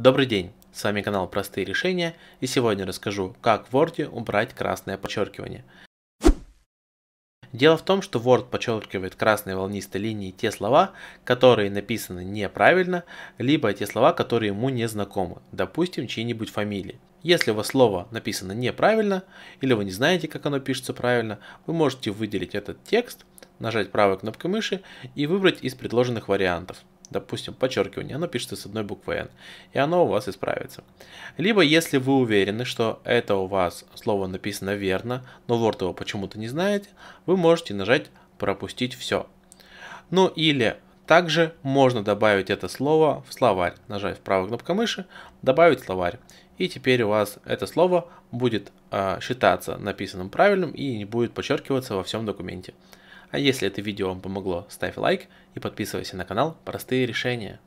Добрый день, с вами канал Простые Решения и сегодня расскажу, как в Word убрать красное подчеркивание. Дело в том, что Word подчеркивает красной волнистой линией те слова, которые написаны неправильно, либо те слова, которые ему не знакомы, допустим, чьи-нибудь фамилии. Если у вас слово написано неправильно, или вы не знаете, как оно пишется правильно, вы можете выделить этот текст, нажать правой кнопкой мыши и выбрать из предложенных вариантов допустим, подчеркивание, оно пишется с одной буквы N, и оно у вас исправится. Либо, если вы уверены, что это у вас слово написано верно, но Word его почему-то не знаете, вы можете нажать «Пропустить все». Ну или также можно добавить это слово в словарь, нажать правой кнопкой мыши «Добавить словарь». И теперь у вас это слово будет э, считаться написанным правильным и не будет подчеркиваться во всем документе. А если это видео вам помогло, ставь лайк и подписывайся на канал «Простые решения».